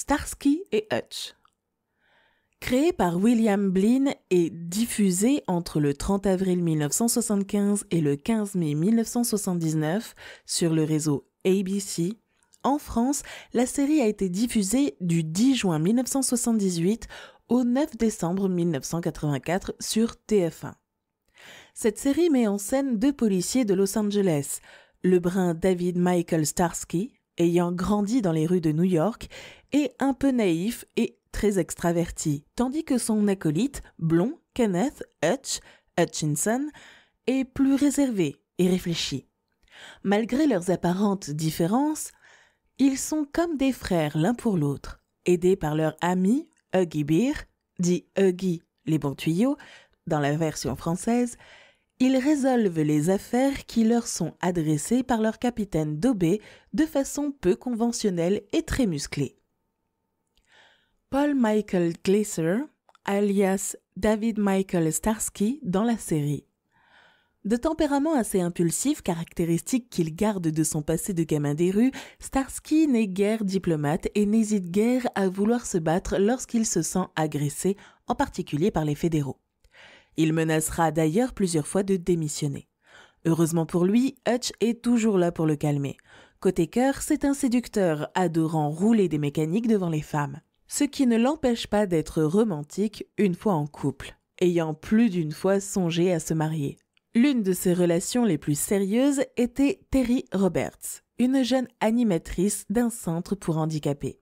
Starsky et Hutch. Créé par William Blinn et diffusée entre le 30 avril 1975 et le 15 mai 1979 sur le réseau ABC, en France, la série a été diffusée du 10 juin 1978 au 9 décembre 1984 sur TF1. Cette série met en scène deux policiers de Los Angeles, le brun David Michael Starsky, ayant grandi dans les rues de New York, est un peu naïf et très extraverti, tandis que son acolyte, blond, Kenneth Hutch, Hutchinson, est plus réservé et réfléchi. Malgré leurs apparentes différences, ils sont comme des frères l'un pour l'autre, aidés par leur ami Huggy Beer, dit Huggy les bons tuyaux, dans la version française, ils résolvent les affaires qui leur sont adressées par leur capitaine Dobé de façon peu conventionnelle et très musclée. Paul Michael Glaser, alias David Michael Starsky, dans la série. De tempérament assez impulsif, caractéristique qu'il garde de son passé de gamin des rues, Starsky n'est guère diplomate et n'hésite guère à vouloir se battre lorsqu'il se sent agressé, en particulier par les fédéraux. Il menacera d'ailleurs plusieurs fois de démissionner. Heureusement pour lui, Hutch est toujours là pour le calmer. Côté cœur, c'est un séducteur, adorant rouler des mécaniques devant les femmes. Ce qui ne l'empêche pas d'être romantique une fois en couple, ayant plus d'une fois songé à se marier. L'une de ses relations les plus sérieuses était Terry Roberts, une jeune animatrice d'un centre pour handicapés.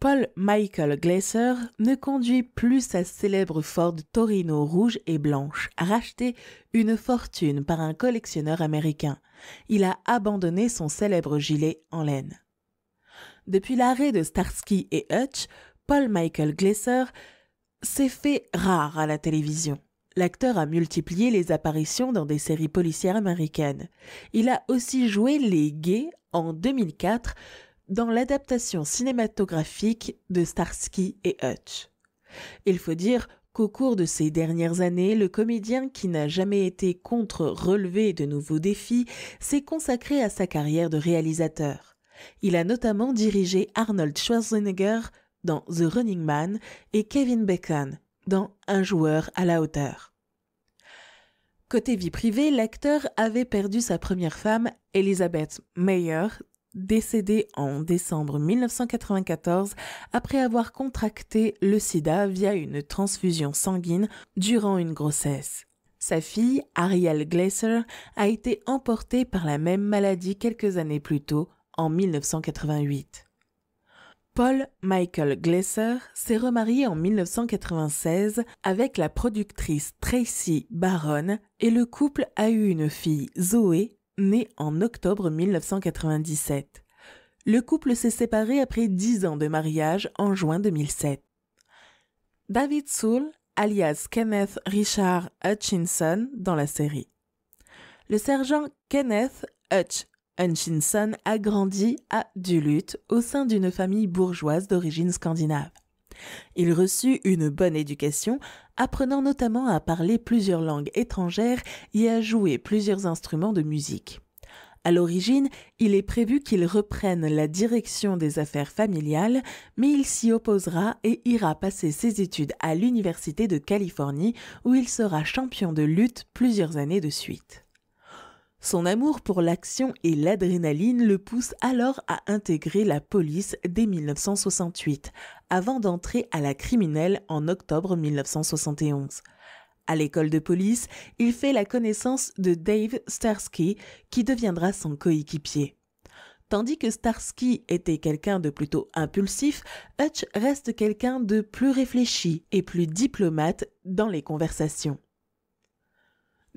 Paul Michael Glaser ne conduit plus sa célèbre Ford Torino rouge et blanche, rachetée une fortune par un collectionneur américain. Il a abandonné son célèbre gilet en laine. Depuis l'arrêt de Starsky et Hutch, Paul Michael Glaser s'est fait rare à la télévision. L'acteur a multiplié les apparitions dans des séries policières américaines. Il a aussi joué les gays en 2004 dans l'adaptation cinématographique de Starsky et Hutch. Il faut dire qu'au cours de ces dernières années, le comédien qui n'a jamais été contre relevé de nouveaux défis s'est consacré à sa carrière de réalisateur. Il a notamment dirigé Arnold Schwarzenegger dans The Running Man et Kevin Bacon dans Un joueur à la hauteur. Côté vie privée, l'acteur avait perdu sa première femme, Elizabeth Mayer, décédé en décembre 1994 après avoir contracté le sida via une transfusion sanguine durant une grossesse. Sa fille, Ariel Glaser, a été emportée par la même maladie quelques années plus tôt, en 1988. Paul Michael Glaser s'est remarié en 1996 avec la productrice Tracy Baron et le couple a eu une fille, Zoé, né en octobre 1997. Le couple s'est séparé après dix ans de mariage en juin 2007. David Soul, alias Kenneth Richard Hutchinson, dans la série. Le sergent Kenneth Hutch Hutchinson a grandi à Duluth au sein d'une famille bourgeoise d'origine scandinave. Il reçut une bonne éducation, apprenant notamment à parler plusieurs langues étrangères et à jouer plusieurs instruments de musique. À l'origine, il est prévu qu'il reprenne la direction des affaires familiales, mais il s'y opposera et ira passer ses études à l'Université de Californie où il sera champion de lutte plusieurs années de suite. Son amour pour l'action et l'adrénaline le pousse alors à intégrer la police dès 1968, avant d'entrer à la criminelle en octobre 1971. À l'école de police, il fait la connaissance de Dave Starsky, qui deviendra son coéquipier. Tandis que Starsky était quelqu'un de plutôt impulsif, Hutch reste quelqu'un de plus réfléchi et plus diplomate dans les conversations.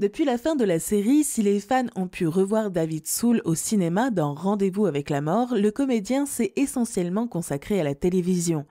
Depuis la fin de la série, si les fans ont pu revoir David Soul au cinéma dans Rendez-vous avec la mort, le comédien s'est essentiellement consacré à la télévision.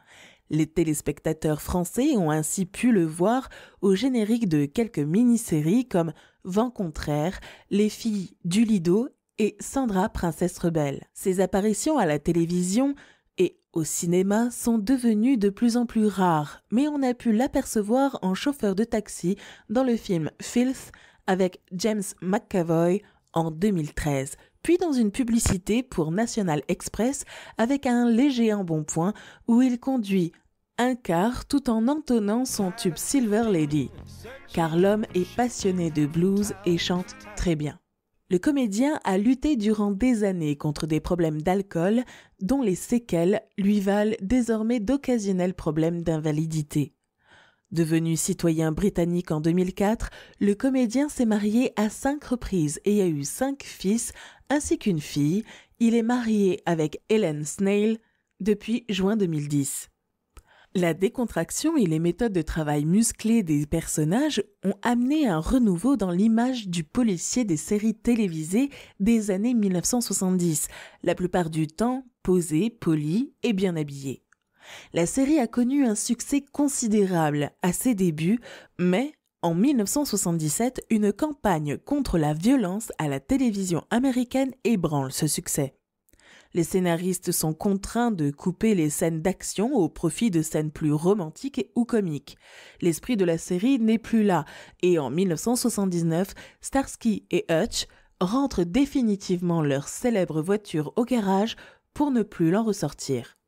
Les téléspectateurs français ont ainsi pu le voir au générique de quelques mini-séries comme Vent contraire, Les filles du Lido et Sandra, princesse rebelle. Ses apparitions à la télévision et au cinéma sont devenues de plus en plus rares, mais on a pu l'apercevoir en chauffeur de taxi dans le film Filth avec James McAvoy en 2013, puis dans une publicité pour National Express avec un léger embonpoint où il conduit un quart tout en entonnant son tube Silver Lady, car l'homme est passionné de blues et chante très bien. Le comédien a lutté durant des années contre des problèmes d'alcool dont les séquelles lui valent désormais d'occasionnels problèmes d'invalidité. Devenu citoyen britannique en 2004, le comédien s'est marié à cinq reprises et a eu cinq fils ainsi qu'une fille. Il est marié avec Helen Snail depuis juin 2010. La décontraction et les méthodes de travail musclées des personnages ont amené un renouveau dans l'image du policier des séries télévisées des années 1970, la plupart du temps posé, poli et bien habillé. La série a connu un succès considérable à ses débuts, mais en 1977, une campagne contre la violence à la télévision américaine ébranle ce succès. Les scénaristes sont contraints de couper les scènes d'action au profit de scènes plus romantiques ou comiques. L'esprit de la série n'est plus là, et en 1979, Starsky et Hutch rentrent définitivement leur célèbre voiture au garage pour ne plus l'en ressortir.